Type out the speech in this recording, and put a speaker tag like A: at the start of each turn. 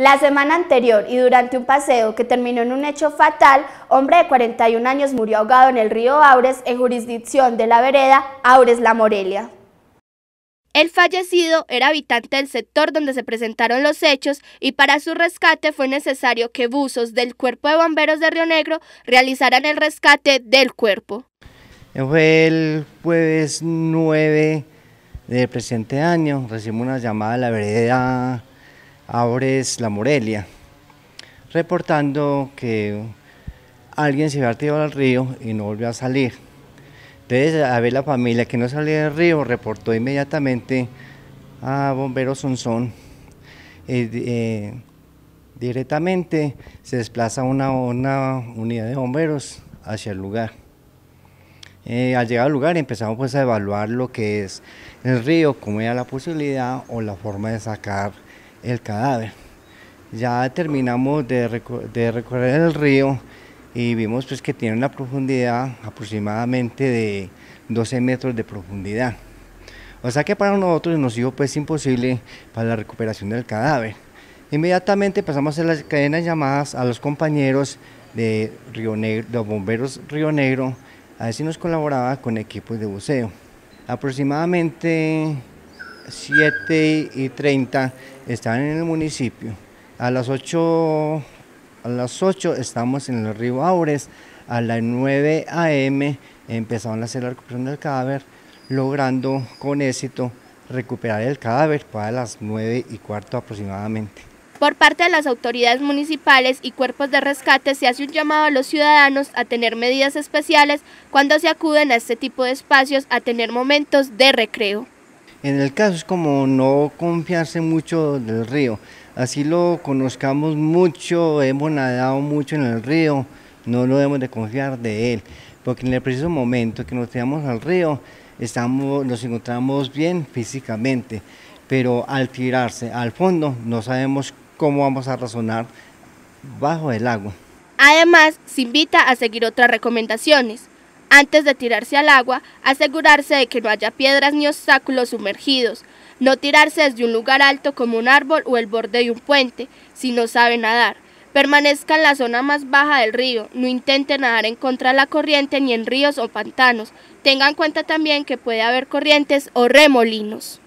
A: La semana anterior y durante un paseo que terminó en un hecho fatal, hombre de 41 años murió ahogado en el río Aures en jurisdicción de la vereda Aures La Morelia. El fallecido era habitante del sector donde se presentaron los hechos y para su rescate fue necesario que buzos del Cuerpo de Bomberos de Río Negro realizaran el rescate del cuerpo.
B: Fue el jueves 9 del presente año, recibimos una llamada a la vereda Abres La Morelia, reportando que alguien se había tirado al río y no volvió a salir. Entonces, a ver, la familia que no salía del río reportó inmediatamente a Bomberos Sonsón. Eh, eh, directamente se desplaza una, unidad de bomberos hacia el lugar. Eh, al llegar al lugar empezamos pues a evaluar lo que es el río, cómo era la posibilidad o la forma de sacar el cadáver. Ya terminamos de, recorrer el río y vimos pues que tiene una profundidad aproximadamente de 12 metros de profundidad. O sea que para nosotros nos hizo pues imposible para la recuperación del cadáver. Inmediatamente pasamos a hacer las cadenas llamadas a los compañeros de Río Negro, los bomberos Río Negro, a ver si nos colaboraba con equipos de buceo. Aproximadamente 7 y 30 están en el municipio. A las 8, a las 8 estamos en el río Aures. A las 9 a.m. empezaron a hacer la recuperación del cadáver, logrando con éxito recuperar el cadáver para las 9 y cuarto aproximadamente.
A: Por parte de las autoridades municipales y cuerpos de rescate se hace un llamado a los ciudadanos a tener medidas especiales cuando se acuden a este tipo de espacios a tener momentos de recreo.
B: En el caso es como no confiarse mucho del río. Así lo conozcamos mucho, hemos nadado mucho en el río, no lo debemos de confiar de él, porque en el preciso momento que nos tiramos al río, estamos, nos encontramos bien físicamente, pero al tirarse al fondo no sabemos cómo vamos a razonar bajo el agua.
A: Además, se invita a seguir otras recomendaciones antes de tirarse al agua, asegurarse de que no haya piedras ni obstáculos sumergidos. No tirarse desde un lugar alto como un árbol o el borde de un puente, si no sabe nadar. Permanezca en la zona más baja del río, no intente nadar en contra de la corriente ni en ríos o pantanos. Tengan en cuenta también que puede haber corrientes o remolinos.